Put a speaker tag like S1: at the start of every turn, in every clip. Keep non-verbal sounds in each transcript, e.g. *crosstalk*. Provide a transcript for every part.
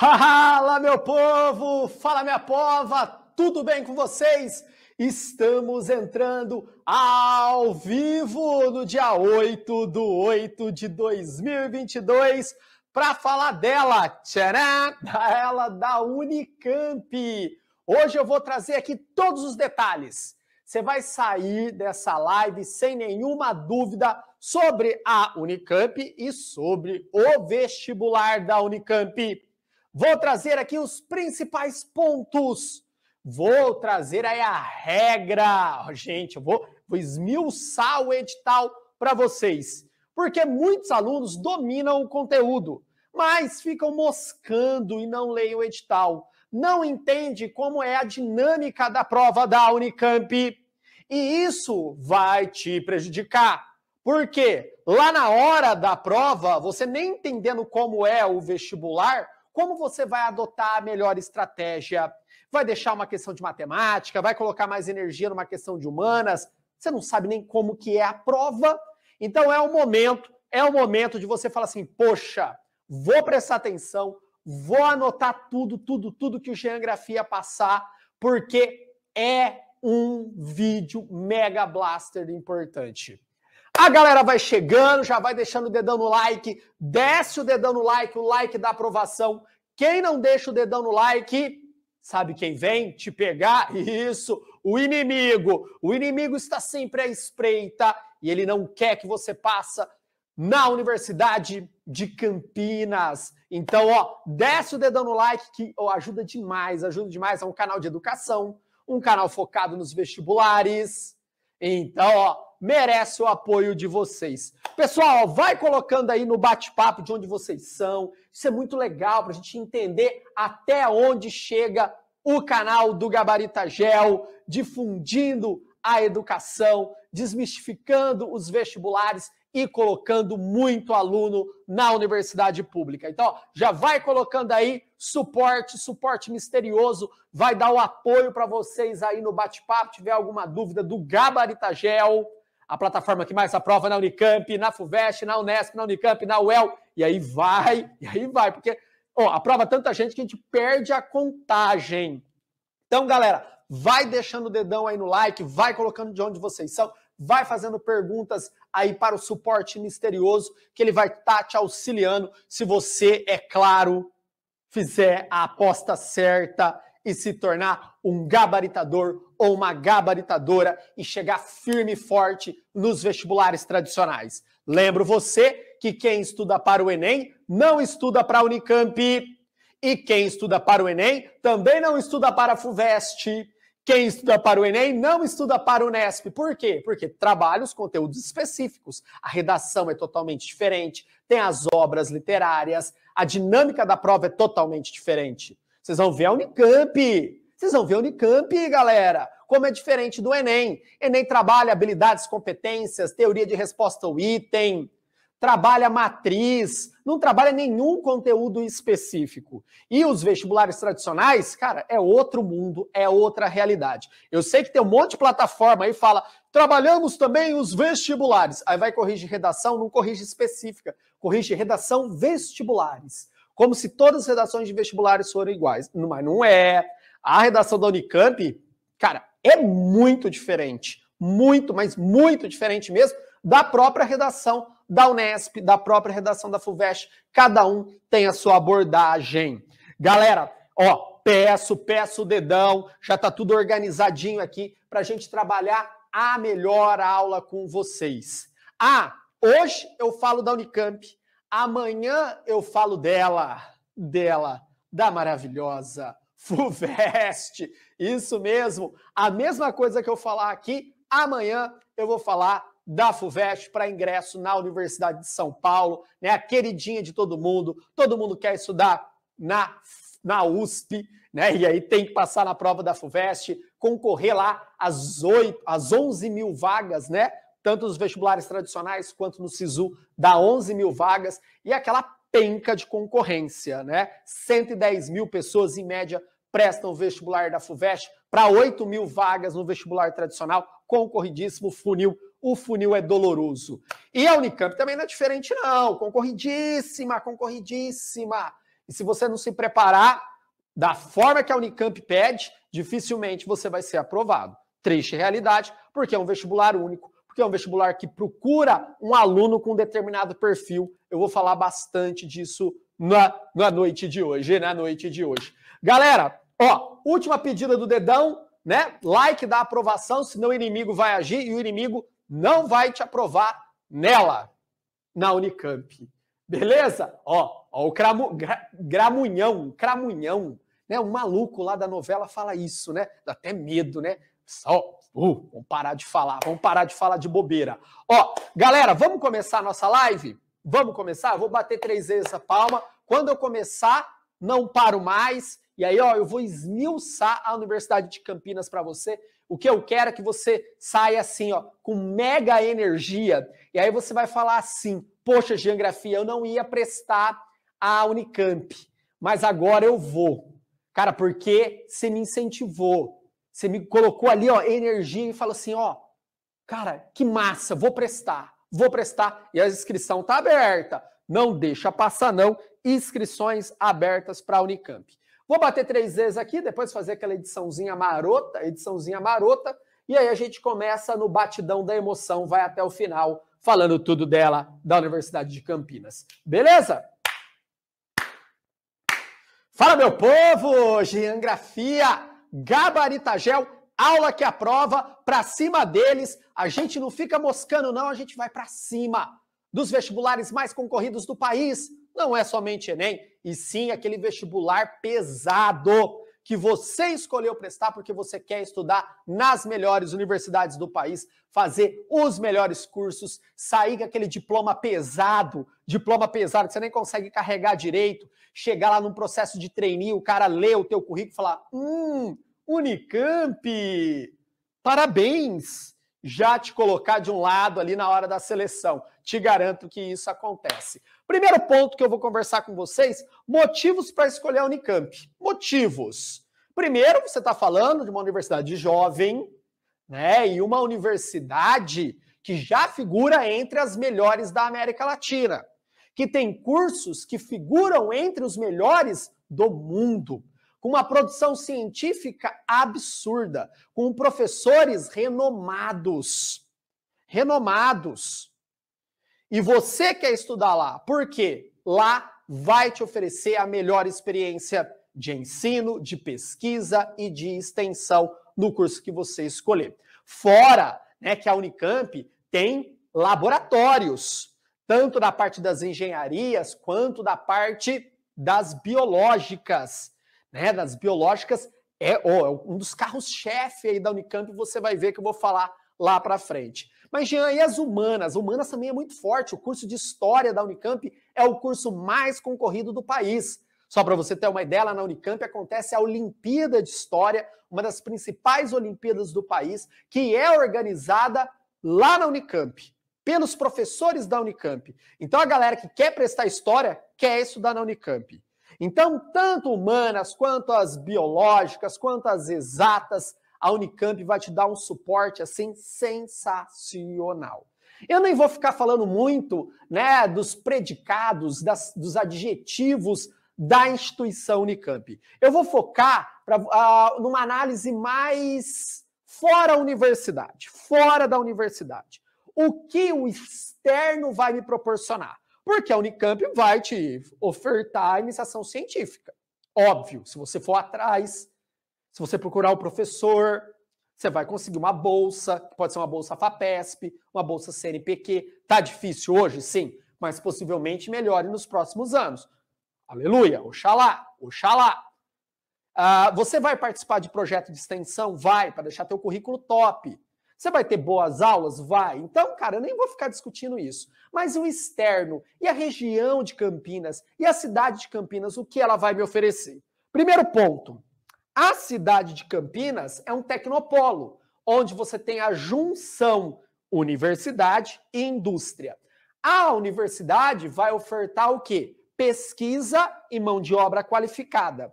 S1: *laughs* Fala, meu povo! Fala, minha pova! Tudo bem com vocês? Estamos entrando ao vivo no dia 8 do 8 de 2022 para falar dela, tcharam, *laughs* ela da Unicamp. Hoje eu vou trazer aqui todos os detalhes. Você vai sair dessa live sem nenhuma dúvida sobre a Unicamp e sobre o vestibular da Unicamp. Vou trazer aqui os principais pontos. Vou trazer aí a regra. Gente, eu vou, vou esmiuçar o edital para vocês. Porque muitos alunos dominam o conteúdo, mas ficam moscando e não leem o edital. Não entende como é a dinâmica da prova da Unicamp. E isso vai te prejudicar. Porque lá na hora da prova, você nem entendendo como é o vestibular, como você vai adotar a melhor estratégia? Vai deixar uma questão de matemática? Vai colocar mais energia numa questão de humanas? Você não sabe nem como que é a prova. Então é o momento, é o momento de você falar assim: "Poxa, vou prestar atenção, vou anotar tudo, tudo, tudo que o Geografia passar, porque é um vídeo mega blaster importante. A galera vai chegando, já vai deixando o dedão no like, desce o dedão no like, o like da aprovação. Quem não deixa o dedão no like, sabe quem vem te pegar? Isso, o inimigo. O inimigo está sempre à espreita e ele não quer que você passe na Universidade de Campinas. Então, ó, desce o dedão no like que ó, ajuda demais, ajuda demais. É um canal de educação, um canal focado nos vestibulares. Então, ó, merece o apoio de vocês. Pessoal, ó, vai colocando aí no bate-papo de onde vocês são. Isso é muito legal para a gente entender até onde chega o canal do Gabarita Gel, difundindo a educação, desmistificando os vestibulares e colocando muito aluno na universidade pública. Então, já vai colocando aí suporte, suporte misterioso, vai dar o apoio para vocês aí no bate-papo. Tiver alguma dúvida do Gabaritagel, a plataforma que mais aprova na Unicamp, na FUVEST, na Unesp, na Unicamp, na UEL, e aí vai, e aí vai, porque ó, aprova tanta gente que a gente perde a contagem. Então, galera, vai deixando o dedão aí no like, vai colocando de onde vocês são, vai fazendo perguntas aí para o suporte misterioso, que ele vai estar tá te auxiliando se você, é claro, fizer a aposta certa e se tornar um gabaritador ou uma gabaritadora e chegar firme e forte nos vestibulares tradicionais. Lembro você que quem estuda para o Enem não estuda para a Unicamp. E quem estuda para o Enem também não estuda para a FUVEST. Quem estuda para o Enem não estuda para o Unesp. Por quê? Porque trabalha os conteúdos específicos. A redação é totalmente diferente, tem as obras literárias, a dinâmica da prova é totalmente diferente. Vocês vão ver a Unicamp. Vocês vão ver a Unicamp, galera, como é diferente do Enem. Enem trabalha habilidades, competências, teoria de resposta ao item, trabalha matriz, não trabalha nenhum conteúdo específico. E os vestibulares tradicionais, cara, é outro mundo, é outra realidade. Eu sei que tem um monte de plataforma aí fala, trabalhamos também os vestibulares. Aí vai corrigir redação, não corrige específica, corrige redação vestibulares. Como se todas as redações de vestibulares fossem iguais. Mas não é. A redação da Unicamp, cara, é muito diferente. Muito, mas muito diferente mesmo da própria redação da Unesp, da própria redação da FUVEST. Cada um tem a sua abordagem. Galera, ó, peço, peço o dedão, já tá tudo organizadinho aqui para a gente trabalhar a melhor aula com vocês. Ah, hoje eu falo da Unicamp, amanhã eu falo dela, dela, da maravilhosa FUVEST. Isso mesmo, a mesma coisa que eu falar aqui, amanhã eu vou falar da FUVEST para ingresso na Universidade de São Paulo, né? A queridinha de todo mundo, todo mundo quer estudar na, na USP, né? E aí tem que passar na prova da FUVEST, concorrer lá às, 8, às 11 mil vagas, né? Tanto nos vestibulares tradicionais quanto no SISU, dá 11 mil vagas e aquela penca de concorrência, né? 110 mil pessoas em média prestam o vestibular da FUVEST para 8 mil vagas no vestibular tradicional, concorridíssimo, funil o funil é doloroso. E a Unicamp também não é diferente, não. Concorridíssima, concorridíssima. E se você não se preparar da forma que a Unicamp pede, dificilmente você vai ser aprovado. Triste realidade, porque é um vestibular único, porque é um vestibular que procura um aluno com um determinado perfil. Eu vou falar bastante disso na, na noite de hoje, na noite de hoje. Galera, ó, última pedida do dedão, né? Like da aprovação, senão o inimigo vai agir e o inimigo não vai te aprovar nela, na Unicamp. Beleza? Ó, ó o cramu, gra, Gramunhão, Cramunhão, né? o maluco lá da novela fala isso, né? Dá até medo, né? Só, uh, vamos parar de falar, vamos parar de falar de bobeira. Ó, galera, vamos começar a nossa live? Vamos começar? Eu vou bater três vezes essa palma. Quando eu começar, não paro mais. E aí, ó, eu vou esmiuçar a Universidade de Campinas para você o que eu quero é que você saia assim, ó, com mega energia. E aí você vai falar assim: Poxa, geografia, eu não ia prestar a Unicamp, mas agora eu vou. Cara, porque você me incentivou. Você me colocou ali, ó, energia e falou assim: Ó, cara, que massa, vou prestar, vou prestar. E a inscrição tá aberta. Não deixa passar, não. Inscrições abertas para a Unicamp. Vou bater três vezes aqui, depois fazer aquela ediçãozinha marota, ediçãozinha marota, e aí a gente começa no batidão da emoção, vai até o final, falando tudo dela da Universidade de Campinas. Beleza? Fala, meu povo! Geografia, gabaritagel, aula que aprova, é pra cima deles. A gente não fica moscando, não, a gente vai pra cima dos vestibulares mais concorridos do país não é somente Enem, e sim aquele vestibular pesado que você escolheu prestar porque você quer estudar nas melhores universidades do país, fazer os melhores cursos, sair com aquele diploma pesado, diploma pesado que você nem consegue carregar direito, chegar lá num processo de trainee, o cara lê o teu currículo e falar: "Hum, Unicamp! Parabéns!" Já te colocar de um lado ali na hora da seleção. Te garanto que isso acontece. Primeiro ponto que eu vou conversar com vocês: motivos para escolher a Unicamp. Motivos. Primeiro, você está falando de uma universidade jovem, né? E uma universidade que já figura entre as melhores da América Latina, que tem cursos que figuram entre os melhores do mundo, com uma produção científica absurda, com professores renomados. Renomados. E você quer estudar lá, porque lá vai te oferecer a melhor experiência de ensino, de pesquisa e de extensão no curso que você escolher. Fora né, que a Unicamp tem laboratórios, tanto da parte das engenharias quanto da parte das biológicas. Né, das biológicas é, oh, é um dos carros-chefe aí da Unicamp, você vai ver que eu vou falar lá para frente. Mas, Jean, e as humanas? Humanas também é muito forte. O curso de História da Unicamp é o curso mais concorrido do país. Só para você ter uma ideia, lá na Unicamp acontece a Olimpíada de História, uma das principais Olimpíadas do país, que é organizada lá na Unicamp, pelos professores da Unicamp. Então, a galera que quer prestar história quer estudar na Unicamp. Então, tanto humanas quanto as biológicas, quanto as exatas, a Unicamp vai te dar um suporte assim sensacional. Eu nem vou ficar falando muito, né, dos predicados, das, dos adjetivos da instituição Unicamp. Eu vou focar pra, uh, numa análise mais fora da universidade, fora da universidade. O que o externo vai me proporcionar? Porque a Unicamp vai te ofertar a iniciação científica. Óbvio, se você for atrás se você procurar o professor, você vai conseguir uma bolsa, que pode ser uma bolsa FAPESP, uma bolsa CNPq. Tá difícil hoje, sim, mas possivelmente melhore nos próximos anos. Aleluia, oxalá, oxalá. Ah, você vai participar de projeto de extensão? Vai, para deixar teu currículo top. Você vai ter boas aulas? Vai. Então, cara, eu nem vou ficar discutindo isso. Mas o externo e a região de Campinas e a cidade de Campinas, o que ela vai me oferecer? Primeiro ponto, a cidade de Campinas é um tecnopolo, onde você tem a junção universidade e indústria. A universidade vai ofertar o quê? Pesquisa e mão de obra qualificada.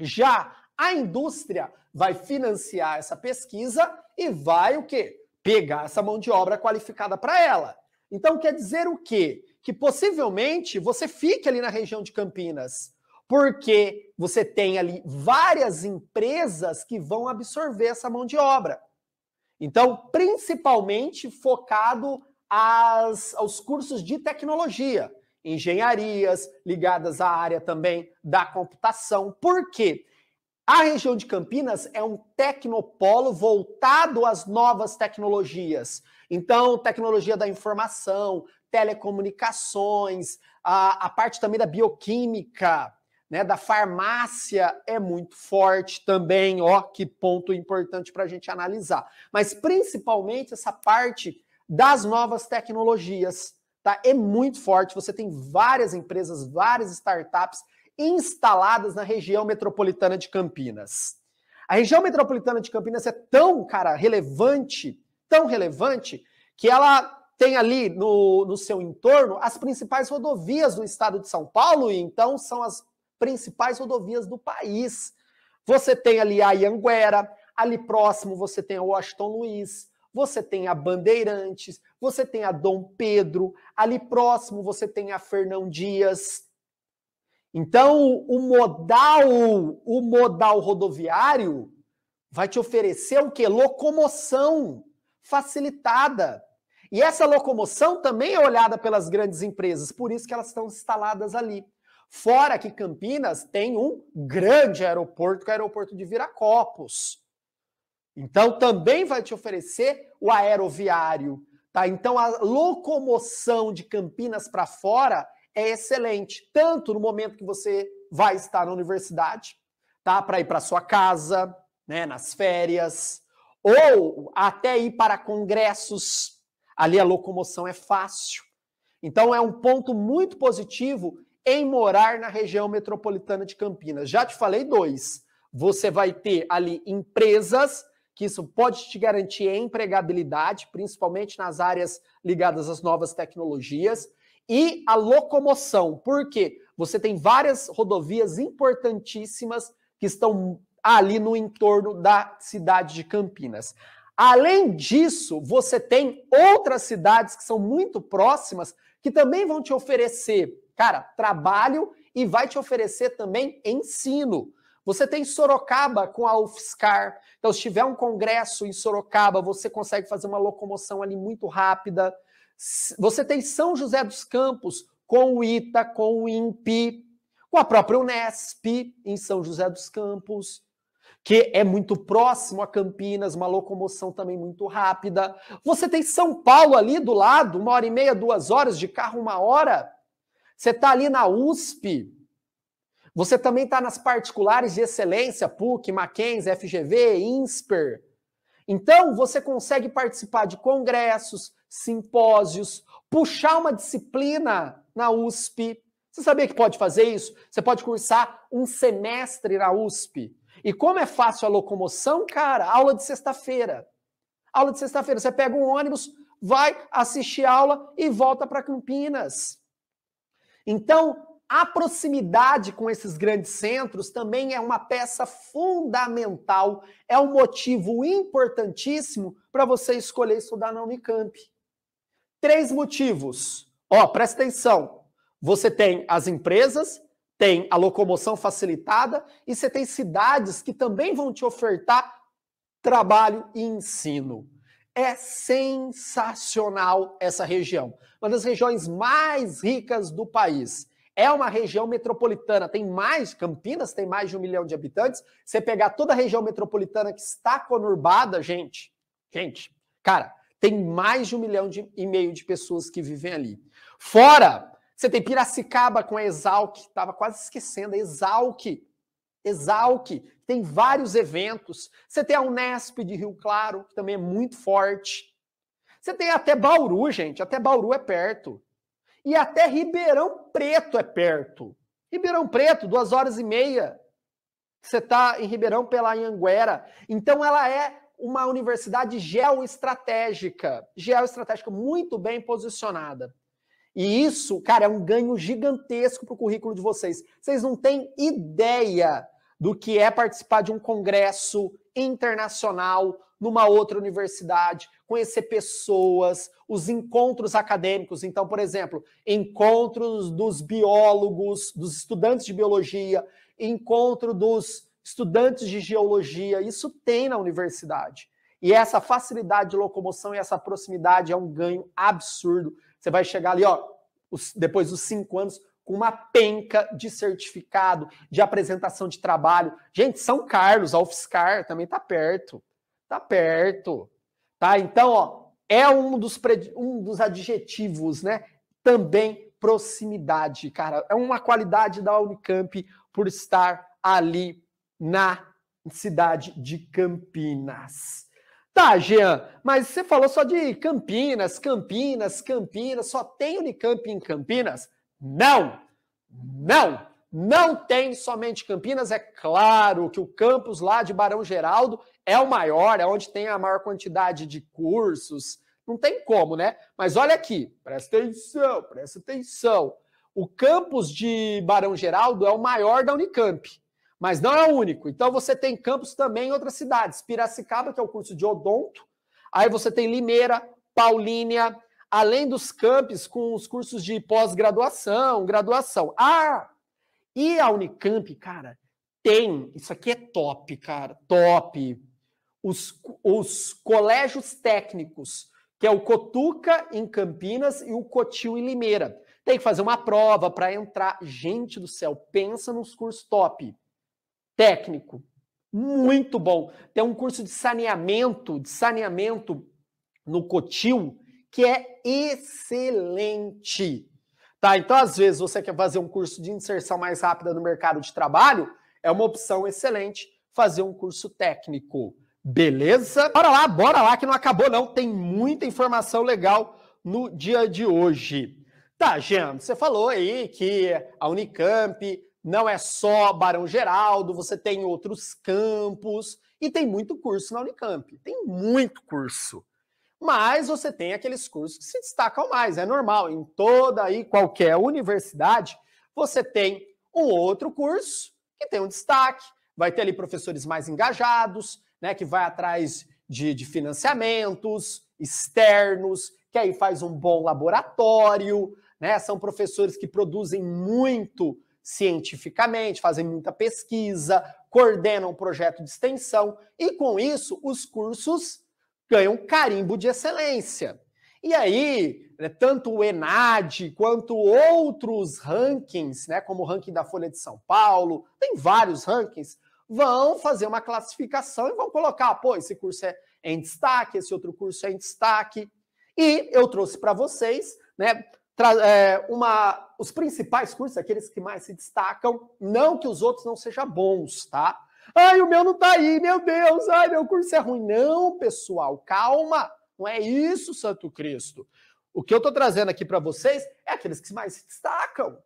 S1: Já a indústria vai financiar essa pesquisa e vai o quê? Pegar essa mão de obra qualificada para ela. Então quer dizer o quê? Que possivelmente você fique ali na região de Campinas, porque você tem ali várias empresas que vão absorver essa mão de obra. Então, principalmente focado às, aos cursos de tecnologia, engenharias, ligadas à área também da computação. Por quê? A região de Campinas é um tecnopolo voltado às novas tecnologias. Então, tecnologia da informação, telecomunicações, a, a parte também da bioquímica, né, da farmácia é muito forte também, ó, que ponto importante para a gente analisar. Mas principalmente essa parte das novas tecnologias, tá? É muito forte. Você tem várias empresas, várias startups instaladas na região metropolitana de Campinas. A região metropolitana de Campinas é tão, cara, relevante, tão relevante, que ela tem ali no, no seu entorno as principais rodovias do estado de São Paulo, e então são as principais rodovias do país. Você tem ali a Ianguera, ali próximo você tem a Washington Luiz, você tem a Bandeirantes, você tem a Dom Pedro, ali próximo você tem a Fernão Dias. Então, o modal, o modal rodoviário vai te oferecer o que? Locomoção facilitada. E essa locomoção também é olhada pelas grandes empresas, por isso que elas estão instaladas ali. Fora que Campinas tem um grande aeroporto, que é o aeroporto de Viracopos. Então também vai te oferecer o aeroviário, tá? Então a locomoção de Campinas para fora é excelente, tanto no momento que você vai estar na universidade, tá? Para ir para sua casa, né, nas férias, ou até ir para congressos. Ali a locomoção é fácil. Então é um ponto muito positivo em morar na região metropolitana de Campinas. Já te falei dois. Você vai ter ali empresas que isso pode te garantir empregabilidade, principalmente nas áreas ligadas às novas tecnologias, e a locomoção, porque você tem várias rodovias importantíssimas que estão ali no entorno da cidade de Campinas. Além disso, você tem outras cidades que são muito próximas que também vão te oferecer Cara, trabalho e vai te oferecer também ensino. Você tem Sorocaba com a UFSCar. Então, se tiver um congresso em Sorocaba, você consegue fazer uma locomoção ali muito rápida. Você tem São José dos Campos com o ITA, com o INPI, com a própria Unesp em São José dos Campos, que é muito próximo a Campinas, uma locomoção também muito rápida. Você tem São Paulo ali do lado, uma hora e meia, duas horas de carro, uma hora. Você está ali na USP, você também está nas particulares de excelência, PUC, Mackenzie, FGV, INSPER. Então, você consegue participar de congressos, simpósios, puxar uma disciplina na USP. Você sabia que pode fazer isso? Você pode cursar um semestre na USP. E como é fácil a locomoção, cara, aula de sexta-feira. Aula de sexta-feira, você pega um ônibus, vai assistir aula e volta para Campinas. Então, a proximidade com esses grandes centros também é uma peça fundamental, é um motivo importantíssimo para você escolher estudar na Unicamp. Três motivos. Ó, presta atenção. Você tem as empresas, tem a locomoção facilitada e você tem cidades que também vão te ofertar trabalho e ensino. É sensacional essa região. Uma das regiões mais ricas do país. É uma região metropolitana, tem mais, Campinas tem mais de um milhão de habitantes. Você pegar toda a região metropolitana que está conurbada, gente, gente, cara, tem mais de um milhão de, e meio de pessoas que vivem ali. Fora, você tem Piracicaba com a Exalc, estava quase esquecendo, a Exalc. Exalc, tem vários eventos. Você tem a Unesp de Rio Claro, que também é muito forte. Você tem até Bauru, gente, até Bauru é perto. E até Ribeirão Preto é perto. Ribeirão Preto, duas horas e meia. Você está em Ribeirão pela Anhanguera. Então ela é uma universidade geoestratégica, geoestratégica muito bem posicionada. E isso, cara, é um ganho gigantesco para o currículo de vocês. Vocês não têm ideia do que é participar de um congresso internacional numa outra universidade, conhecer pessoas, os encontros acadêmicos. Então, por exemplo, encontros dos biólogos, dos estudantes de biologia, encontro dos estudantes de geologia. Isso tem na universidade. E essa facilidade de locomoção e essa proximidade é um ganho absurdo. Você vai chegar ali, ó, os, depois dos cinco anos, com uma penca de certificado, de apresentação de trabalho. Gente, São Carlos, a UFSCar também está perto. Está perto. Tá? Então, ó, é um dos, um dos adjetivos, né? Também proximidade, cara. É uma qualidade da Unicamp por estar ali na cidade de Campinas. Tá, Jean, mas você falou só de Campinas, Campinas, Campinas, só tem Unicamp em Campinas? Não! Não! Não tem somente Campinas, é claro que o campus lá de Barão Geraldo é o maior, é onde tem a maior quantidade de cursos. Não tem como, né? Mas olha aqui, presta atenção, presta atenção. O campus de Barão Geraldo é o maior da Unicamp, mas não é o único. Então você tem campus também em outras cidades. Piracicaba, que é o curso de Odonto, aí você tem Limeira, Paulínia, além dos camps com os cursos de pós-graduação, graduação. Ah, e a Unicamp, cara, tem, isso aqui é top, cara, top. Os, os colégios técnicos, que é o Cotuca em Campinas e o Cotil em Limeira. Tem que fazer uma prova para entrar. Gente do céu, pensa nos cursos top. Técnico, muito bom. Tem um curso de saneamento, de saneamento no Cotil, que é excelente. Tá? Então, às vezes, você quer fazer um curso de inserção mais rápida no mercado de trabalho, é uma opção excelente fazer um curso técnico. Beleza? Bora lá, bora lá, que não acabou não. Tem muita informação legal no dia de hoje. Tá, Jean, você falou aí que a Unicamp não é só Barão Geraldo, você tem outros campos e tem muito curso na Unicamp. Tem muito curso mas você tem aqueles cursos que se destacam mais, é normal. Em toda e qualquer universidade, você tem um outro curso que tem um destaque, vai ter ali professores mais engajados, né, que vai atrás de, de financiamentos externos, que aí faz um bom laboratório, né? São professores que produzem muito cientificamente, fazem muita pesquisa, coordenam um projeto de extensão e com isso os cursos ganha um carimbo de excelência. E aí, né, tanto o Enad quanto outros rankings, né, como o ranking da Folha de São Paulo, tem vários rankings, vão fazer uma classificação e vão colocar, pô, esse curso é em destaque, esse outro curso é em destaque. E eu trouxe para vocês, né, é, uma, os principais cursos, aqueles que mais se destacam, não que os outros não sejam bons, tá? Ai, o meu não tá aí, meu Deus, ai, meu curso é ruim. Não, pessoal, calma. Não é isso, Santo Cristo. O que eu tô trazendo aqui para vocês é aqueles que mais se destacam.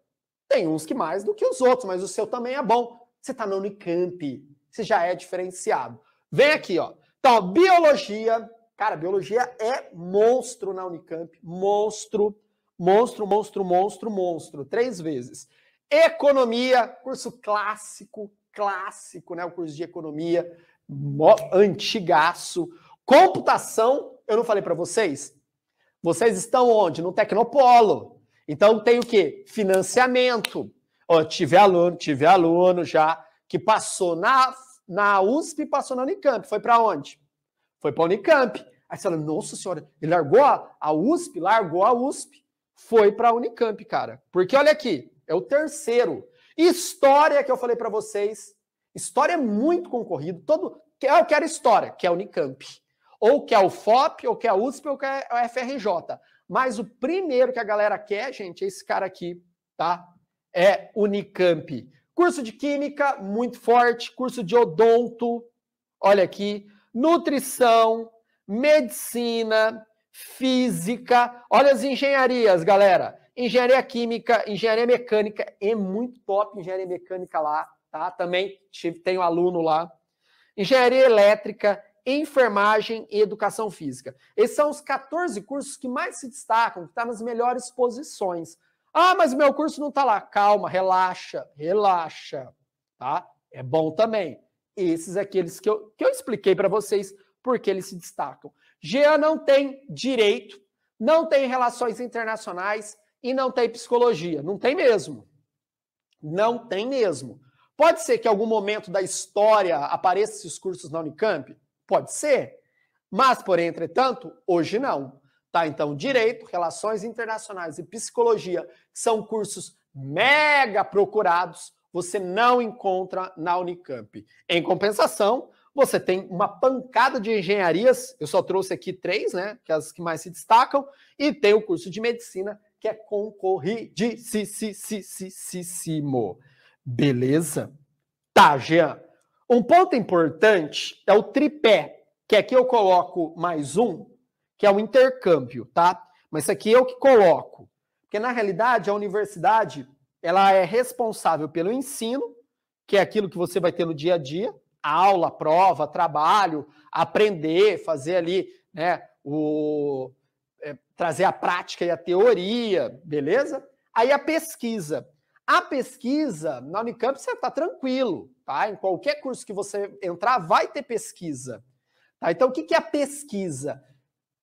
S1: Tem uns que mais do que os outros, mas o seu também é bom. Você tá no Unicamp, você já é diferenciado. Vem aqui, ó. Então, biologia. Cara, biologia é monstro na Unicamp. Monstro, monstro, monstro, monstro, monstro. Três vezes. Economia, curso clássico, clássico, né? O curso de economia, antigaço. Computação, eu não falei para vocês? Vocês estão onde? No Tecnopolo. Então tem o quê? Financiamento. Ó, tive aluno, tive aluno já que passou na, na USP, passou na Unicamp. Foi para onde? Foi para a Unicamp. Aí você fala, nossa senhora, ele largou a, a USP? Largou a USP. Foi para a Unicamp, cara. Porque olha aqui, é o terceiro. História que eu falei para vocês, história é muito concorrido, todo eu quero história, que é Unicamp, ou que é o FOP, ou que é a USP, ou que é a FRJ. Mas o primeiro que a galera quer, gente, é esse cara aqui, tá? É Unicamp. Curso de química muito forte, curso de odonto, olha aqui, nutrição, medicina, física. Olha as engenharias, galera. Engenharia química, engenharia mecânica é muito top engenharia mecânica lá, tá? Também tive, tenho aluno lá. Engenharia elétrica, enfermagem e educação física. Esses são os 14 cursos que mais se destacam, que estão tá nas melhores posições. Ah, mas meu curso não está lá. Calma, relaxa, relaxa, tá? É bom também. Esses aqueles que eu, que eu expliquei para vocês porque eles se destacam. Jean não tem direito, não tem relações internacionais, e não tem psicologia. Não tem mesmo. Não tem mesmo. Pode ser que em algum momento da história apareçam esses cursos na Unicamp? Pode ser. Mas, porém, entretanto, hoje não. Tá? Então, Direito, Relações Internacionais e Psicologia, que são cursos mega procurados, você não encontra na Unicamp. Em compensação, você tem uma pancada de engenharias, eu só trouxe aqui três, né? Que é as que mais se destacam, e tem o curso de medicina, que é concorridíssimo. Beleza? Tá, Jean. Um ponto importante é o tripé, que aqui é eu coloco mais um, que é o intercâmbio, tá? Mas isso aqui eu que coloco. Porque, na realidade, a universidade ela é responsável pelo ensino, que é aquilo que você vai ter no dia a dia, a aula, prova, trabalho, aprender, fazer ali né, o, trazer a prática e a teoria, beleza? Aí a pesquisa. A pesquisa, na Unicamp você está tranquilo, tá? Em qualquer curso que você entrar, vai ter pesquisa. Tá? Então, o que, é a pesquisa?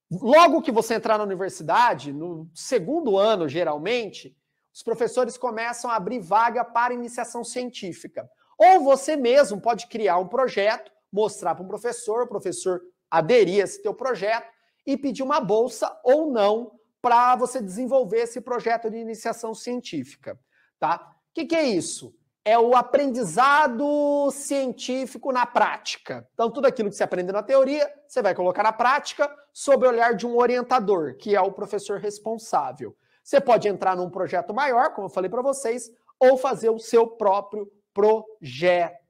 S1: Logo que você entrar na universidade, no segundo ano, geralmente, os professores começam a abrir vaga para iniciação científica. Ou você mesmo pode criar um projeto, mostrar para um professor, o professor aderir a esse teu projeto, e pedir uma bolsa ou não para você desenvolver esse projeto de iniciação científica, tá? O que, que é isso? É o aprendizado científico na prática. Então, tudo aquilo que você aprende na teoria, você vai colocar na prática sob o olhar de um orientador, que é o professor responsável. Você pode entrar num projeto maior, como eu falei para vocês, ou fazer o seu próprio projeto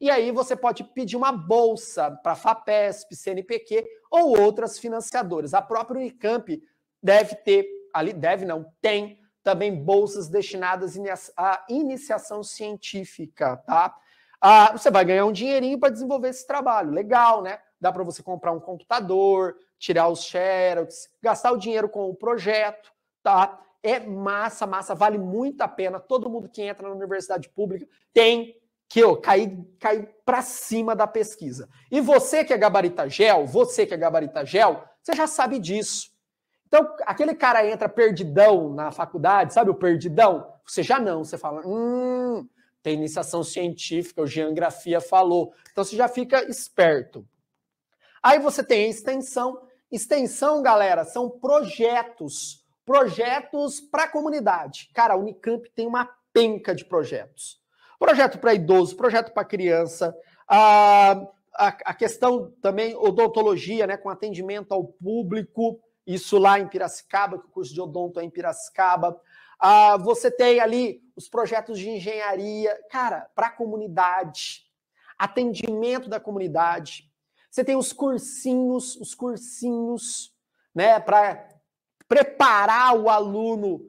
S1: e aí você pode pedir uma bolsa para FAPESP, CNPq ou outras financiadoras. A própria Unicamp deve ter, ali deve não, tem também bolsas destinadas à iniciação científica, tá? Ah, você vai ganhar um dinheirinho para desenvolver esse trabalho. Legal, né? Dá para você comprar um computador, tirar os xerox, gastar o dinheiro com o projeto, tá? É massa, massa, vale muito a pena. Todo mundo que entra na universidade pública tem que eu caí, caí para cima da pesquisa. E você que é gabarita gel, você que é gabarita gel, você já sabe disso. Então, aquele cara entra perdidão na faculdade, sabe o perdidão? Você já não, você fala, hum, tem iniciação científica, o geografia falou. Então, você já fica esperto. Aí você tem a extensão. Extensão, galera, são projetos. Projetos para a comunidade. Cara, a Unicamp tem uma penca de projetos. Projeto para idoso, projeto para criança, a, a, a, questão também odontologia, né, com atendimento ao público, isso lá em Piracicaba, que o curso de odonto é em Piracicaba. a você tem ali os projetos de engenharia, cara, para a comunidade, atendimento da comunidade. Você tem os cursinhos, os cursinhos, né, para preparar o aluno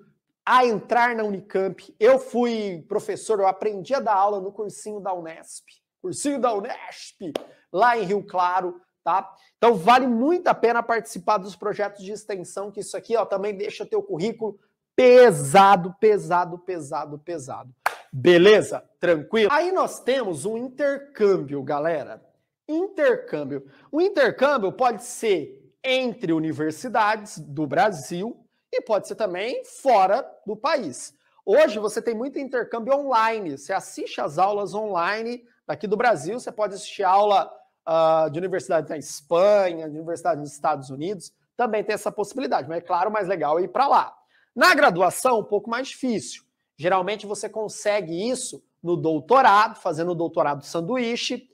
S1: a entrar na Unicamp. Eu fui professor, eu aprendi a dar aula no cursinho da Unesp, cursinho da Unesp, lá em Rio Claro, tá? Então vale muito a pena participar dos projetos de extensão, que isso aqui, ó, também deixa teu currículo pesado, pesado, pesado, pesado. Beleza? Tranquilo? Aí nós temos um intercâmbio, galera. Intercâmbio. O intercâmbio pode ser entre universidades do Brasil e pode ser também fora do país. Hoje você tem muito intercâmbio online, você assiste as aulas online daqui do Brasil, você pode assistir aula uh, de universidade na Espanha, de universidade nos Estados Unidos, também tem essa possibilidade, mas é claro, mais legal é ir para lá. Na graduação, um pouco mais difícil. Geralmente você consegue isso no doutorado, fazendo o doutorado sanduíche,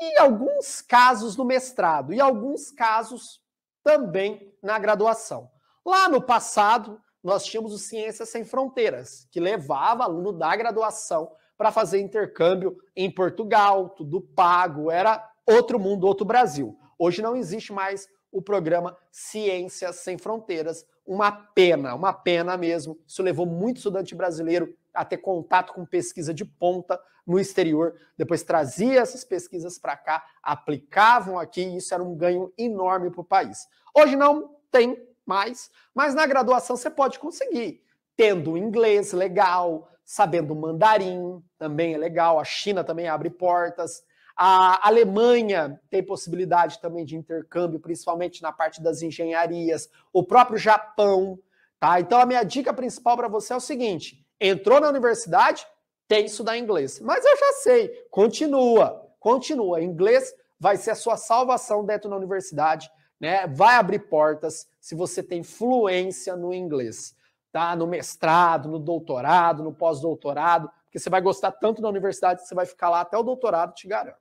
S1: e alguns casos no mestrado, e alguns casos também na graduação. Lá no passado, nós tínhamos o Ciências Sem Fronteiras, que levava aluno da graduação para fazer intercâmbio em Portugal, tudo pago, era outro mundo, outro Brasil. Hoje não existe mais o programa Ciências Sem Fronteiras. Uma pena, uma pena mesmo. Isso levou muito estudante brasileiro a ter contato com pesquisa de ponta no exterior, depois trazia essas pesquisas para cá, aplicavam aqui, e isso era um ganho enorme para o país. Hoje não tem mais, mas na graduação você pode conseguir, tendo inglês legal, sabendo mandarim, também é legal, a China também abre portas. A Alemanha tem possibilidade também de intercâmbio, principalmente na parte das engenharias, o próprio Japão, tá? Então a minha dica principal para você é o seguinte: entrou na universidade, tem que estudar inglês. Mas eu já sei, continua, continua. Inglês vai ser a sua salvação dentro da universidade né? Vai abrir portas se você tem fluência no inglês, tá? No mestrado, no doutorado, no pós-doutorado, porque você vai gostar tanto da universidade que você vai ficar lá até o doutorado, te garanto.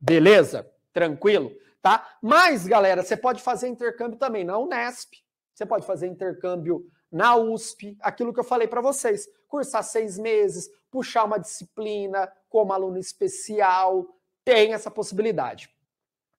S1: Beleza? Tranquilo, tá? Mas, galera, você pode fazer intercâmbio também na Unesp. Você pode fazer intercâmbio na USP, aquilo que eu falei para vocês, cursar seis meses, puxar uma disciplina como aluno especial, tem essa possibilidade.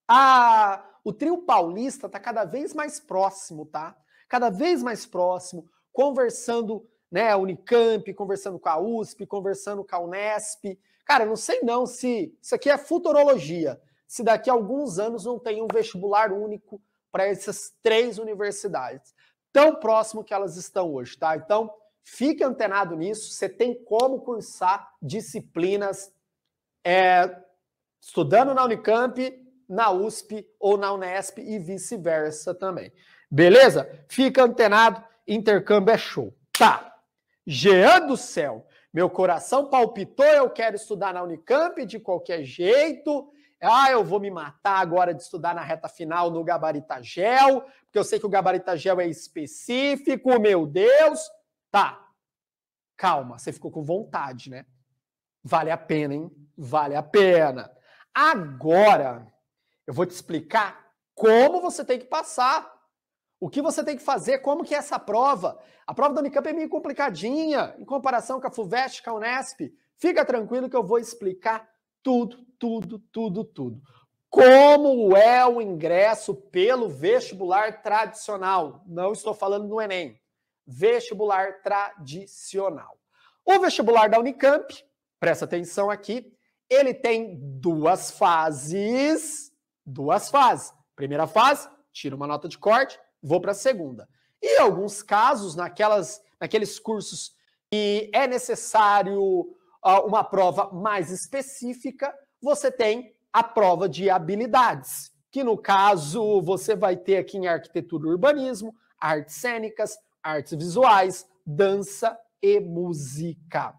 S1: ah o trio paulista está cada vez mais próximo, tá? Cada vez mais próximo, conversando, né, a Unicamp, conversando com a USP, conversando com a Unesp. Cara, eu não sei não se isso aqui é futurologia, se daqui a alguns anos não tem um vestibular único para essas três universidades, tão próximo que elas estão hoje, tá? Então, fique antenado nisso, você tem como cursar disciplinas é, estudando na Unicamp na USP ou na Unesp e vice-versa também. Beleza? Fica antenado, intercâmbio é show. Tá. Jean do céu, meu coração palpitou, eu quero estudar na Unicamp de qualquer jeito. Ah, eu vou me matar agora de estudar na reta final no gabaritagel, porque eu sei que o gabaritagel é específico, meu Deus. Tá. Calma, você ficou com vontade, né? Vale a pena, hein? Vale a pena. Agora, eu vou te explicar como você tem que passar. O que você tem que fazer, como que é essa prova. A prova da Unicamp é meio complicadinha em comparação com a FUVEST, com a Unesp. Fica tranquilo que eu vou explicar tudo, tudo, tudo, tudo. Como é o ingresso pelo vestibular tradicional? Não estou falando do Enem. Vestibular tradicional. O vestibular da Unicamp, presta atenção aqui, ele tem duas fases duas fases. Primeira fase, tiro uma nota de corte, vou para a segunda. E alguns casos, naquelas, naqueles cursos que é necessário uh, uma prova mais específica, você tem a prova de habilidades, que no caso você vai ter aqui em arquitetura e urbanismo, artes cênicas, artes visuais, dança e música.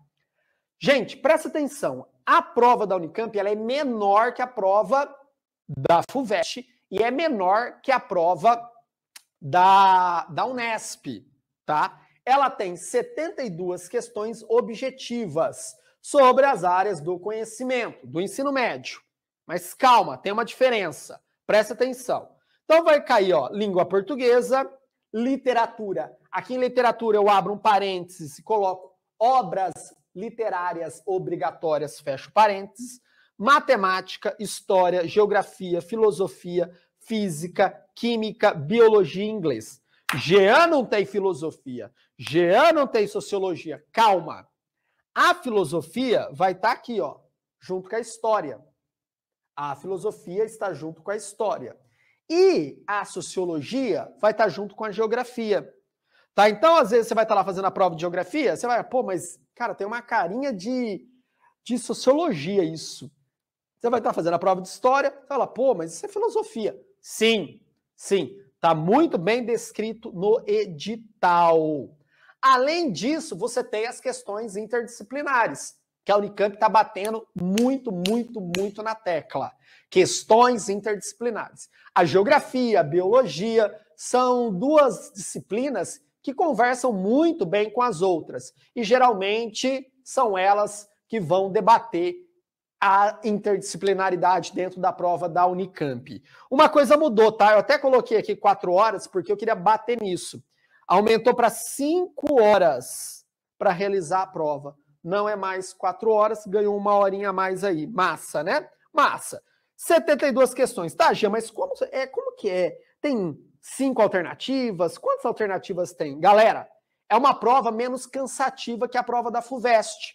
S1: Gente, presta atenção. A prova da Unicamp ela é menor que a prova da FUVEST e é menor que a prova da, da Unesp, tá? Ela tem 72 questões objetivas sobre as áreas do conhecimento, do ensino médio. Mas calma, tem uma diferença. Presta atenção. Então vai cair, ó, língua portuguesa, literatura. Aqui em literatura eu abro um parênteses e coloco obras literárias obrigatórias, fecho parênteses matemática, história, geografia, filosofia, física, química, biologia e inglês. Jean não tem filosofia, Jean não tem sociologia. Calma. A filosofia vai estar tá aqui, ó, junto com a história. A filosofia está junto com a história. E a sociologia vai estar tá junto com a geografia. Tá? Então, às vezes, você vai estar tá lá fazendo a prova de geografia, você vai, pô, mas, cara, tem uma carinha de, de sociologia isso. Você vai estar fazendo a prova de história, fala, pô, mas isso é filosofia. Sim, sim, está muito bem descrito no edital. Além disso, você tem as questões interdisciplinares, que a Unicamp está batendo muito, muito, muito na tecla. Questões interdisciplinares. A geografia, a biologia são duas disciplinas que conversam muito bem com as outras e geralmente são elas que vão debater a interdisciplinaridade dentro da prova da Unicamp. Uma coisa mudou, tá? Eu até coloquei aqui quatro horas porque eu queria bater nisso. Aumentou para cinco horas para realizar a prova. Não é mais quatro horas, ganhou uma horinha a mais aí. Massa, né? Massa. 72 questões. Tá, Gia, mas como, é, como que é? Tem cinco alternativas? Quantas alternativas tem? Galera, é uma prova menos cansativa que a prova da FUVEST.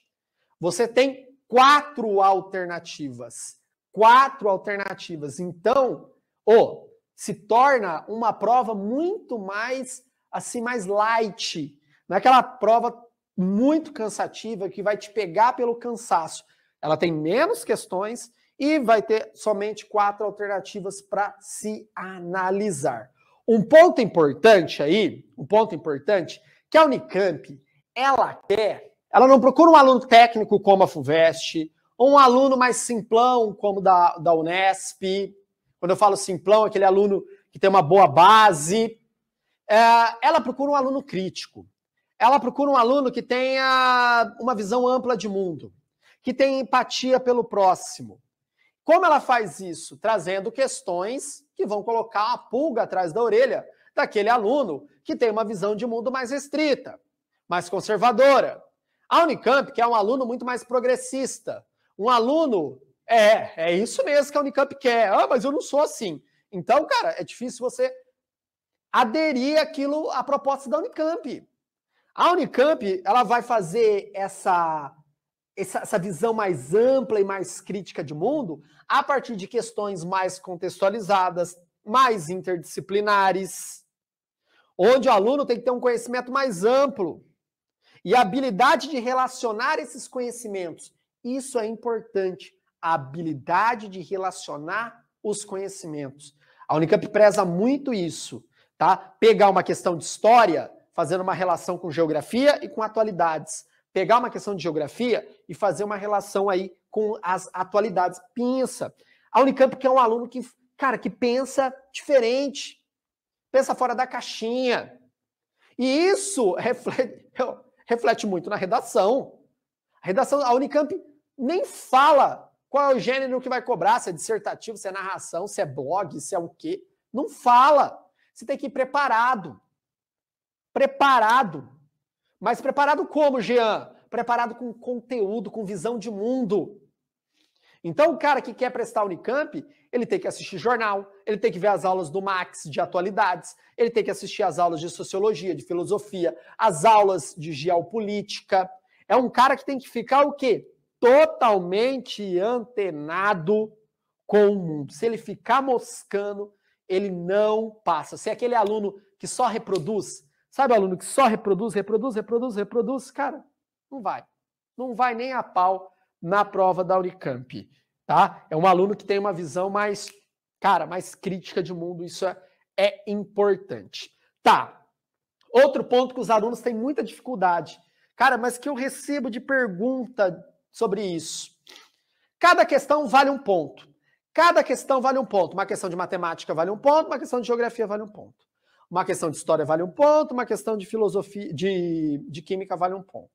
S1: Você tem quatro alternativas. Quatro alternativas. Então, oh, se torna uma prova muito mais assim mais light, naquela é prova muito cansativa que vai te pegar pelo cansaço. Ela tem menos questões e vai ter somente quatro alternativas para se analisar. Um ponto importante aí, um ponto importante, que a Unicamp, ela quer ela não procura um aluno técnico como a FUVEST, ou um aluno mais simplão como da, da Unesp. Quando eu falo simplão, é aquele aluno que tem uma boa base. É, ela procura um aluno crítico. Ela procura um aluno que tenha uma visão ampla de mundo, que tenha empatia pelo próximo. Como ela faz isso? Trazendo questões que vão colocar a pulga atrás da orelha daquele aluno que tem uma visão de mundo mais restrita, mais conservadora, a Unicamp quer é um aluno muito mais progressista. Um aluno. É, é isso mesmo que a Unicamp quer. Ah, mas eu não sou assim. Então, cara, é difícil você aderir aquilo à proposta da Unicamp. A Unicamp, ela vai fazer essa, essa, essa visão mais ampla e mais crítica de mundo a partir de questões mais contextualizadas, mais interdisciplinares, onde o aluno tem que ter um conhecimento mais amplo. E a habilidade de relacionar esses conhecimentos. Isso é importante. A habilidade de relacionar os conhecimentos. A Unicamp preza muito isso, tá? Pegar uma questão de história, fazendo uma relação com geografia e com atualidades. Pegar uma questão de geografia e fazer uma relação aí com as atualidades. Pensa. A Unicamp que é um aluno que, cara, que pensa diferente. Pensa fora da caixinha. E isso *laughs* reflete reflete muito na redação. A redação, a Unicamp nem fala qual é o gênero que vai cobrar, se é dissertativo, se é narração, se é blog, se é o quê. Não fala. Você tem que ir preparado. Preparado. Mas preparado como, Jean? Preparado com conteúdo, com visão de mundo. Então, o cara que quer prestar Unicamp, ele tem que assistir jornal, ele tem que ver as aulas do Max de atualidades, ele tem que assistir as aulas de sociologia, de filosofia, as aulas de geopolítica. É um cara que tem que ficar o quê? Totalmente antenado com o mundo. Se ele ficar moscando, ele não passa. Se é aquele aluno que só reproduz, sabe, aluno que só reproduz, reproduz, reproduz, reproduz, cara, não vai. Não vai nem a pau na prova da Unicamp, tá? É um aluno que tem uma visão mais, cara, mais crítica de mundo, isso é, é importante. Tá. Outro ponto que os alunos têm muita dificuldade. Cara, mas que eu recebo de pergunta sobre isso. Cada questão vale um ponto. Cada questão vale um ponto. Uma questão de matemática vale um ponto, uma questão de geografia vale um ponto. Uma questão de história vale um ponto, uma questão de filosofia, de, de química vale um ponto.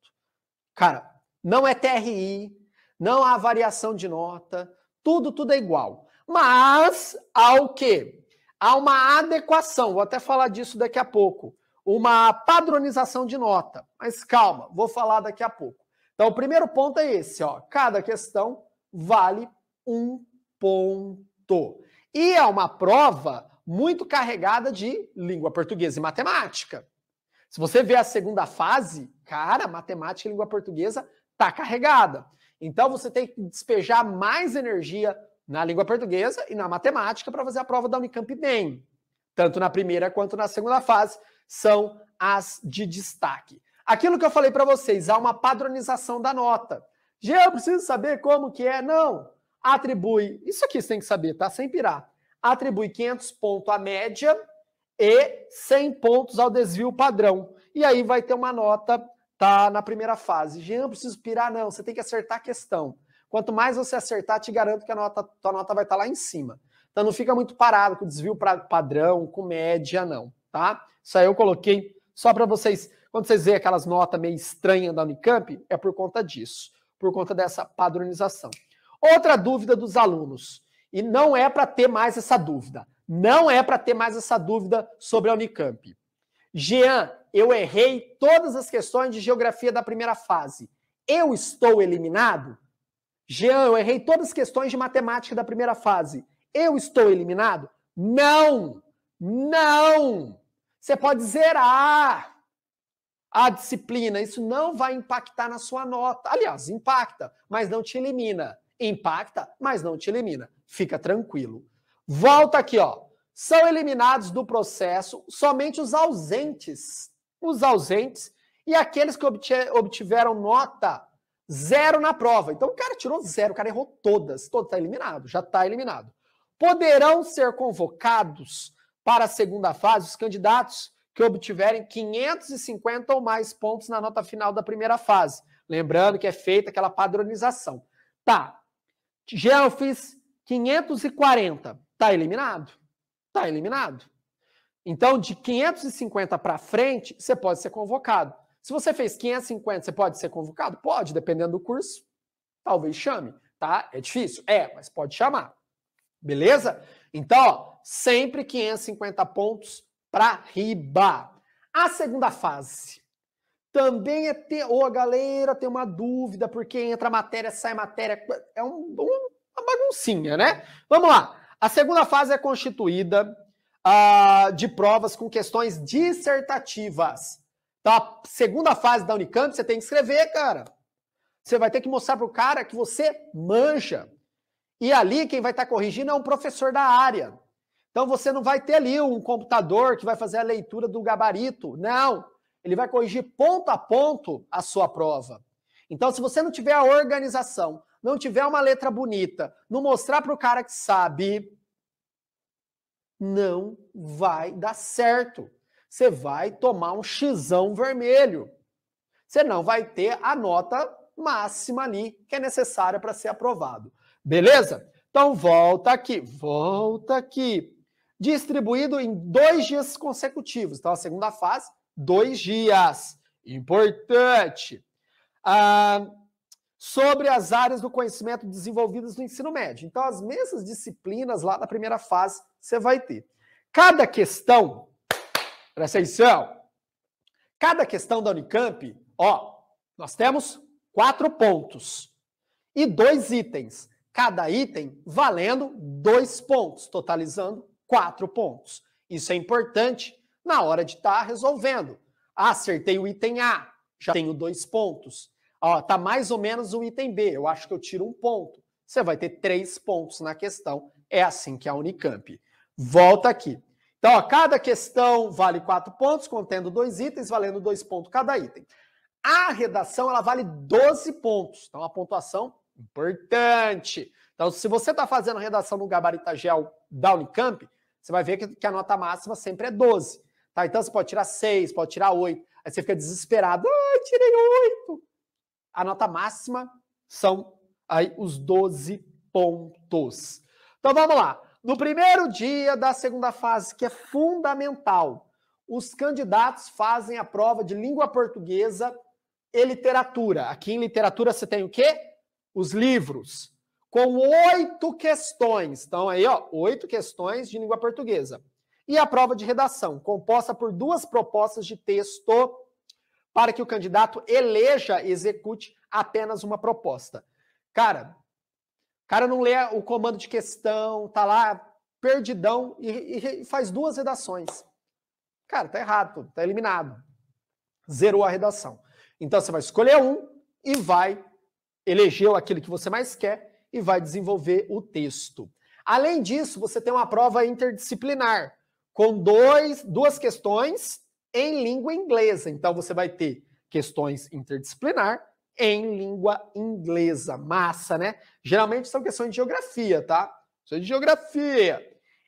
S1: Cara, não é TRI, não há variação de nota, tudo, tudo é igual. Mas há o quê? Há uma adequação, vou até falar disso daqui a pouco, uma padronização de nota. Mas calma, vou falar daqui a pouco. Então, o primeiro ponto é esse, ó. Cada questão vale um ponto. E é uma prova muito carregada de língua portuguesa e matemática. Se você vê a segunda fase, cara, matemática e língua portuguesa tá carregada. Então você tem que despejar mais energia na língua portuguesa e na matemática para fazer a prova da Unicamp bem. Tanto na primeira quanto na segunda fase são as de destaque. Aquilo que eu falei para vocês, há uma padronização da nota. Já eu preciso saber como que é? Não. Atribui, isso aqui você tem que saber, tá? Sem pirar. Atribui 500 pontos à média e 100 pontos ao desvio padrão. E aí vai ter uma nota tá na primeira fase. Jean, preciso pirar? Não, você tem que acertar a questão. Quanto mais você acertar, te garanto que a nota, tua nota vai estar tá lá em cima. Então não fica muito parado com desvio pra, padrão, com média, não, tá? Isso aí eu coloquei só para vocês. Quando vocês veem aquelas notas meio estranhas da Unicamp, é por conta disso, por conta dessa padronização. Outra dúvida dos alunos, e não é para ter mais essa dúvida. Não é para ter mais essa dúvida sobre a Unicamp. Jean, eu errei todas as questões de geografia da primeira fase. Eu estou eliminado? Jean, eu errei todas as questões de matemática da primeira fase. Eu estou eliminado? Não! Não! Você pode zerar a disciplina, isso não vai impactar na sua nota. Aliás, impacta, mas não te elimina. Impacta, mas não te elimina. Fica tranquilo. Volta aqui, ó. São eliminados do processo somente os ausentes os ausentes e aqueles que obtiveram nota zero na prova. Então o cara tirou zero, o cara errou todas, todo está eliminado, já está eliminado. Poderão ser convocados para a segunda fase os candidatos que obtiverem 550 ou mais pontos na nota final da primeira fase. Lembrando que é feita aquela padronização. Tá. Já eu fiz 540. Tá eliminado. Tá eliminado. Então, de 550 para frente, você pode ser convocado. Se você fez 550, você pode ser convocado? Pode, dependendo do curso. Talvez chame, tá? É difícil? É, mas pode chamar. Beleza? Então, ó, sempre 550 pontos para riba. A segunda fase também é ter. Ô, oh, galera, tem uma dúvida, porque entra matéria, sai matéria. É um, um, uma baguncinha, né? Vamos lá. A segunda fase é constituída uh, de provas com questões dissertativas. Tá? Segunda fase da Unicamp, você tem que escrever, cara. Você vai ter que mostrar para o cara que você manja. E ali quem vai estar tá corrigindo é um professor da área. Então você não vai ter ali um computador que vai fazer a leitura do gabarito. Não. Ele vai corrigir ponto a ponto a sua prova. Então, se você não tiver a organização, não tiver uma letra bonita, não mostrar para o cara que sabe, não vai dar certo. Você vai tomar um xizão vermelho. Você não vai ter a nota máxima ali que é necessária para ser aprovado. Beleza? Então volta aqui, volta aqui. Distribuído em dois dias consecutivos. Então a segunda fase, dois dias. Importante. Ah, sobre as áreas do conhecimento desenvolvidas no ensino médio. Então as mesmas disciplinas lá da primeira fase você vai ter. Cada questão, presta atenção, cada questão da Unicamp, ó, nós temos quatro pontos e dois itens. Cada item valendo dois pontos, totalizando quatro pontos. Isso é importante na hora de estar tá resolvendo. Ah, acertei o item A, já tenho dois pontos. Ó, tá mais ou menos o item B, eu acho que eu tiro um ponto. Você vai ter três pontos na questão. É assim que é a Unicamp volta aqui. Então, ó, cada questão vale quatro pontos, contendo dois itens, valendo dois pontos cada item. A redação ela vale 12 pontos. Então, a pontuação importante. Então, se você está fazendo redação no gabaritagel da Unicamp, você vai ver que, a nota máxima sempre é 12. Tá? Então, você pode tirar 6, pode tirar 8. Aí você fica desesperado. Ah, tirei 8. A nota máxima são aí os 12 pontos. Então, vamos lá. No primeiro dia da segunda fase, que é fundamental, os candidatos fazem a prova de língua portuguesa e literatura. Aqui em literatura você tem o quê? Os livros. Com oito questões. Então, aí, ó, oito questões de língua portuguesa. E a prova de redação, composta por duas propostas de texto para que o candidato eleja e execute apenas uma proposta. Cara, o cara não lê o comando de questão, tá lá perdidão e, e faz duas redações. Cara, tá errado, tá eliminado. Zerou a redação. Então você vai escolher um e vai eleger aquilo que você mais quer e vai desenvolver o texto. Além disso, você tem uma prova interdisciplinar com dois, duas questões em língua inglesa. Então você vai ter questões interdisciplinar em língua inglesa. Massa, né? Geralmente são questões de geografia, tá? Questões de geografia.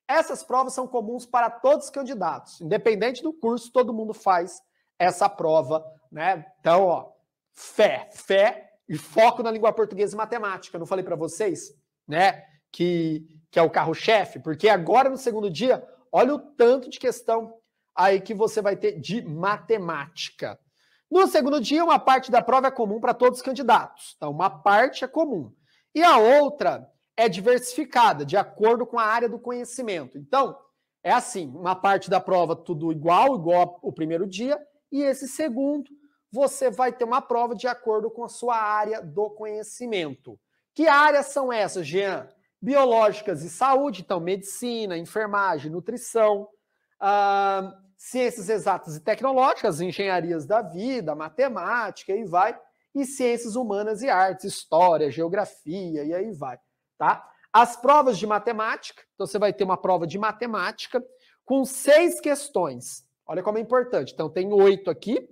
S1: Essas provas são comuns para todos os candidatos. Independente do curso, todo mundo faz essa prova, né? Então, ó, fé, fé e foco na língua portuguesa e matemática. Eu não falei para vocês, né? Que, que é o carro-chefe, porque agora no segundo dia, olha o tanto de questão aí que você vai ter de matemática. No segundo dia, uma parte da prova é comum para todos os candidatos. Então, uma parte é comum. E a outra é diversificada, de acordo com a área do conhecimento. Então, é assim: uma parte da prova tudo igual, igual o primeiro dia, e esse segundo, você vai ter uma prova de acordo com a sua área do conhecimento. Que áreas são essas, Jean? Biológicas e saúde, então medicina, enfermagem, nutrição, ciências exatas e tecnológicas, engenharias da vida, matemática e vai, e ciências humanas e artes, história, geografia e aí vai, tá? As provas de matemática, então você vai ter uma prova de matemática com seis questões. Olha como é importante. Então tem oito aqui,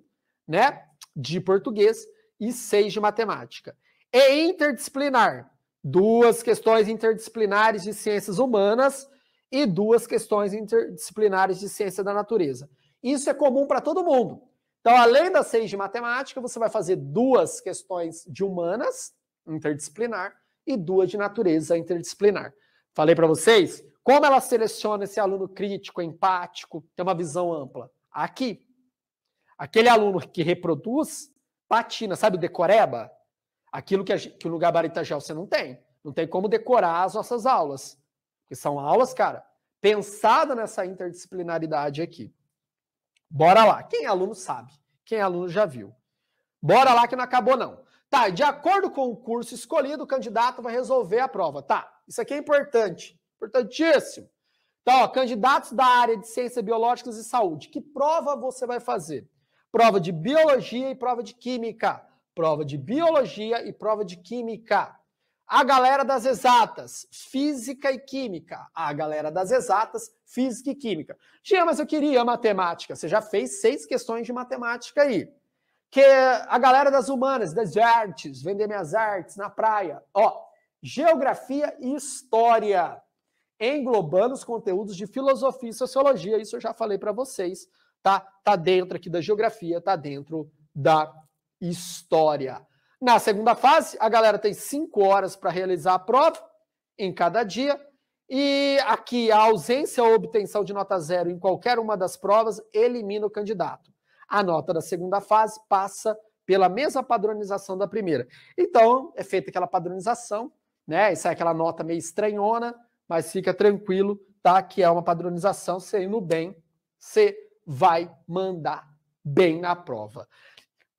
S1: né, de português e seis de matemática. E interdisciplinar, duas questões interdisciplinares de ciências humanas e duas questões interdisciplinares de ciência da natureza. Isso é comum para todo mundo. Então, além das seis de matemática, você vai fazer duas questões de humanas interdisciplinar e duas de natureza interdisciplinar. Falei para vocês como ela seleciona esse aluno crítico, empático, tem uma visão ampla. Aqui, aquele aluno que reproduz, patina, sabe, decoreba? Aquilo que, a, que no gabarito já você não tem. Não tem como decorar as nossas aulas. Porque são aulas, cara, pensada nessa interdisciplinaridade aqui. Bora lá. Quem é aluno sabe. Quem é aluno já viu. Bora lá que não acabou, não. Tá, de acordo com o curso escolhido, o candidato vai resolver a prova. Tá, isso aqui é importante. Importantíssimo. Então, ó, candidatos da área de ciências biológicas e saúde, que prova você vai fazer? Prova de biologia e prova de química. Prova de biologia e prova de química. A galera das exatas, física e química. A galera das exatas, física e química. Tia, mas eu queria matemática. Você já fez seis questões de matemática aí. Que a galera das humanas, das artes, vender minhas artes na praia. Ó, geografia e história, englobando os conteúdos de filosofia e sociologia. Isso eu já falei para vocês, tá? Tá dentro aqui da geografia, tá dentro da história. Na segunda fase, a galera tem cinco horas para realizar a prova em cada dia. E aqui, a ausência ou obtenção de nota zero em qualquer uma das provas elimina o candidato. A nota da segunda fase passa pela mesma padronização da primeira. Então, é feita aquela padronização, né? Isso é aquela nota meio estranhona, mas fica tranquilo, tá? Que é uma padronização, se indo bem, você vai mandar bem na prova.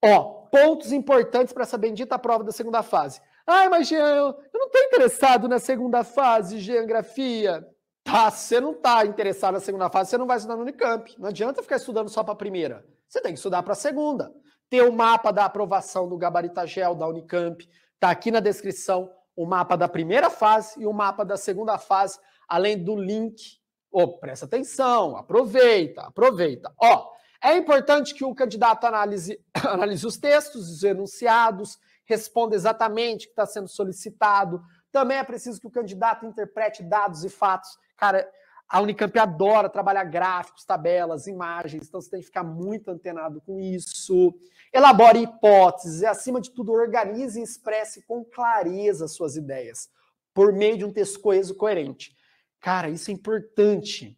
S1: Ó, pontos importantes para essa bendita prova da segunda fase. Ai, mas Jean, eu não estou interessado na segunda fase, geografia. Tá, você não está interessado na segunda fase, você não vai estudar no Unicamp. Não adianta ficar estudando só para a primeira. Você tem que estudar para a segunda. Tem o mapa da aprovação do gabaritagel da Unicamp. Está aqui na descrição o mapa da primeira fase e o mapa da segunda fase, além do link. Oh, presta atenção, aproveita, aproveita. Ó, é importante que o candidato analise, *coughs* analise os textos, os enunciados, responda exatamente o que está sendo solicitado. Também é preciso que o candidato interprete dados e fatos. Cara, a Unicamp adora trabalhar gráficos, tabelas, imagens, então você tem que ficar muito antenado com isso. Elabore hipóteses e, acima de tudo, organize e expresse com clareza suas ideias, por meio de um texto coeso e coerente. Cara, isso é importante.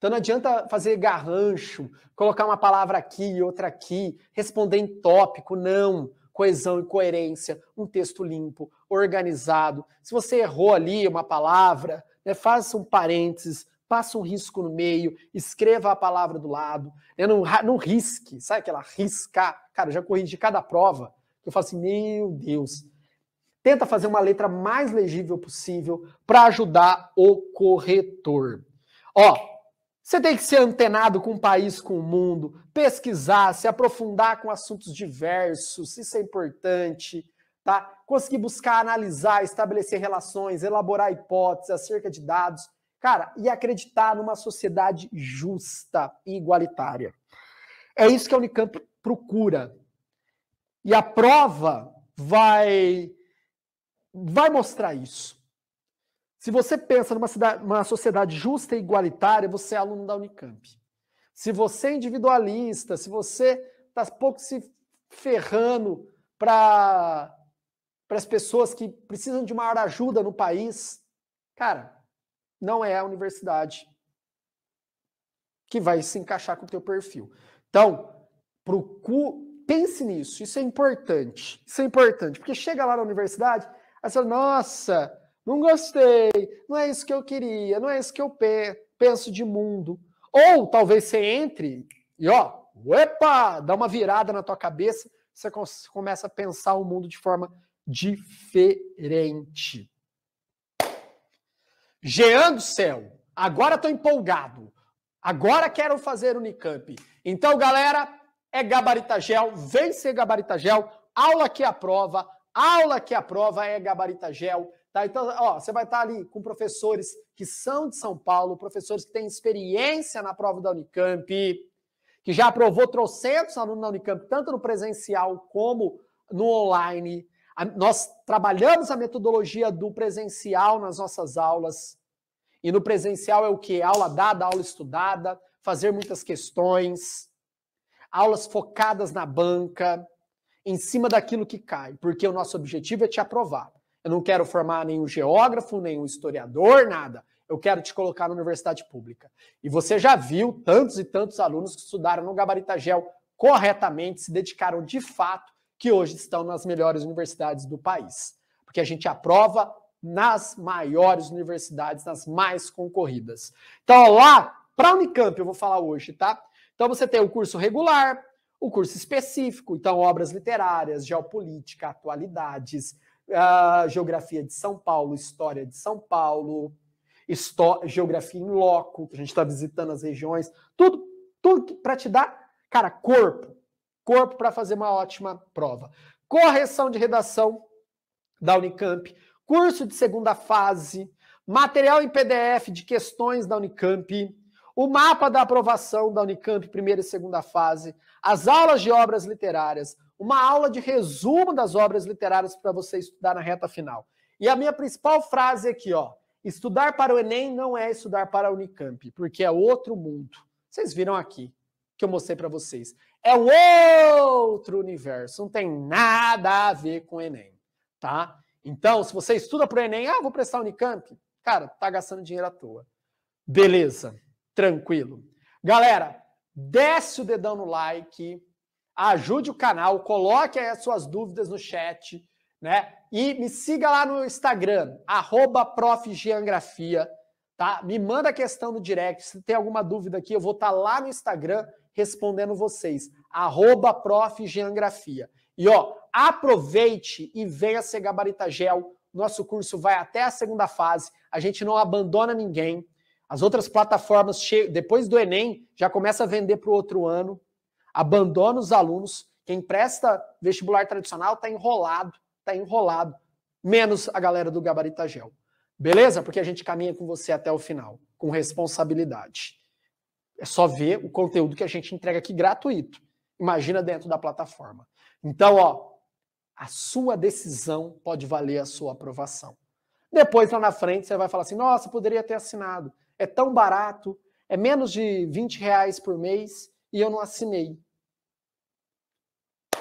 S1: Então não adianta fazer garrancho, colocar uma palavra aqui e outra aqui, responder em tópico, não. Coesão e coerência, um texto limpo, organizado. Se você errou ali uma palavra, né, faça um parênteses, passa um risco no meio, escreva a palavra do lado, né, não, não risque, sabe aquela riscar? Cara, já corrigi cada prova, eu falo assim, meu Deus. Tenta fazer uma letra mais legível possível para ajudar o corretor. Ó, você tem que ser antenado com o país, com o mundo, pesquisar, se aprofundar com assuntos diversos, isso é importante, tá? Conseguir buscar, analisar, estabelecer relações, elaborar hipóteses acerca de dados, cara, e acreditar numa sociedade justa e igualitária. É isso que a Unicamp procura. E a prova vai vai mostrar isso. Se você pensa numa cidade, uma sociedade justa e igualitária, você é aluno da Unicamp. Se você é individualista, se você está pouco se ferrando para as pessoas que precisam de maior ajuda no país, cara, não é a universidade que vai se encaixar com o teu perfil. Então, procure, pense nisso, isso é importante. Isso é importante, porque chega lá na universidade, você fala, nossa, não gostei, não é isso que eu queria, não é isso que eu pe penso de mundo. Ou talvez você entre e ó, opa, dá uma virada na tua cabeça, você começa a pensar o mundo de forma diferente. Jean do céu, agora estou empolgado. Agora quero fazer Unicamp. Então, galera, é gabaritagel, vem ser gabaritagel, aula que aprova, aula que aprova é gabaritagel. Tá? Então, ó, você vai estar ali com professores que são de São Paulo, professores que têm experiência na prova da Unicamp, que já aprovou trocentos alunos na Unicamp, tanto no presencial como no online. Nós trabalhamos a metodologia do presencial nas nossas aulas. E no presencial é o que? Aula dada, aula estudada, fazer muitas questões, aulas focadas na banca, em cima daquilo que cai, porque o nosso objetivo é te aprovar. Eu não quero formar nenhum geógrafo, nenhum historiador, nada. Eu quero te colocar na universidade pública. E você já viu tantos e tantos alunos que estudaram no Gabaritagel corretamente, se dedicaram de fato, que hoje estão nas melhores universidades do país. Porque a gente aprova nas maiores universidades, nas mais concorridas. Então, lá, para a Unicamp, eu vou falar hoje, tá? Então, você tem o curso regular, o curso específico, então, obras literárias, geopolítica, atualidades, a ah, geografia de São Paulo, história de São Paulo, geografia em loco, que a gente está visitando as regiões, tudo, tudo para te dar, cara, corpo, corpo para fazer uma ótima prova. Correção de redação da Unicamp, curso de segunda fase, material em PDF de questões da Unicamp, o mapa da aprovação da Unicamp primeira e segunda fase, as aulas de obras literárias, uma aula de resumo das obras literárias para você estudar na reta final. E a minha principal frase aqui, ó, estudar para o Enem não é estudar para a Unicamp, porque é outro mundo. Vocês viram aqui que eu mostrei para vocês. É um outro universo, não tem nada a ver com o Enem, tá? Então, se você estuda para o Enem, ah, vou prestar Unicamp, cara, tá gastando dinheiro à toa. Beleza, tranquilo. Galera, desce o dedão no like, ajude o canal, coloque aí as suas dúvidas no chat, né? E me siga lá no Instagram, arroba tá? Me manda a questão no direct, se tem alguma dúvida aqui, eu vou estar tá lá no Instagram respondendo vocês, arroba E ó, aproveite e venha ser Gabarita Gel, nosso curso vai até a segunda fase, a gente não abandona ninguém, as outras plataformas, depois do Enem, já começa a vender para o outro ano, abandona os alunos. Quem presta vestibular tradicional está enrolado, está enrolado, menos a galera do gabaritagel, Gel. Beleza? Porque a gente caminha com você até o final, com responsabilidade. É só ver o conteúdo que a gente entrega aqui gratuito. Imagina dentro da plataforma. Então, ó, a sua decisão pode valer a sua aprovação. Depois, lá na frente, você vai falar assim: nossa, poderia ter assinado. É tão barato, é menos de 20 reais por mês e eu não assinei.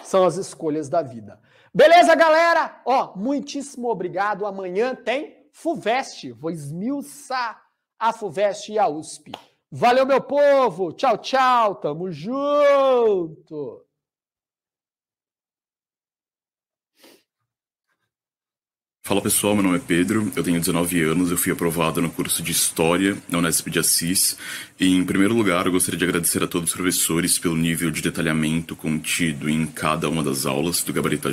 S1: São as escolhas da vida. Beleza, galera? Ó, muitíssimo obrigado. Amanhã tem FUVEST. Vou esmiuçar a FUVEST e a USP. Valeu, meu povo. Tchau, tchau. Tamo junto. Fala pessoal, meu nome é Pedro, eu tenho 19 anos, eu fui aprovado no curso de História na Unesp de Assis. E, em primeiro lugar, eu gostaria de agradecer a todos os professores pelo nível de detalhamento contido em cada uma das aulas do Gabarito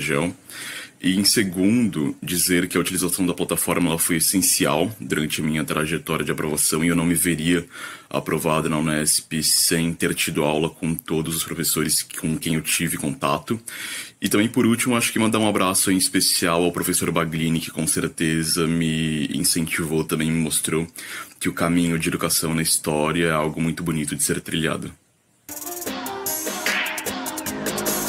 S1: e em segundo, dizer que a utilização da plataforma foi essencial durante a minha trajetória de aprovação e eu não me veria aprovado na Unesp sem ter tido aula com todos os professores com quem eu tive contato. E também, por último, acho que mandar um abraço em especial ao professor Baglini, que com certeza me incentivou, também me mostrou que o caminho de educação na história é algo muito bonito de ser trilhado.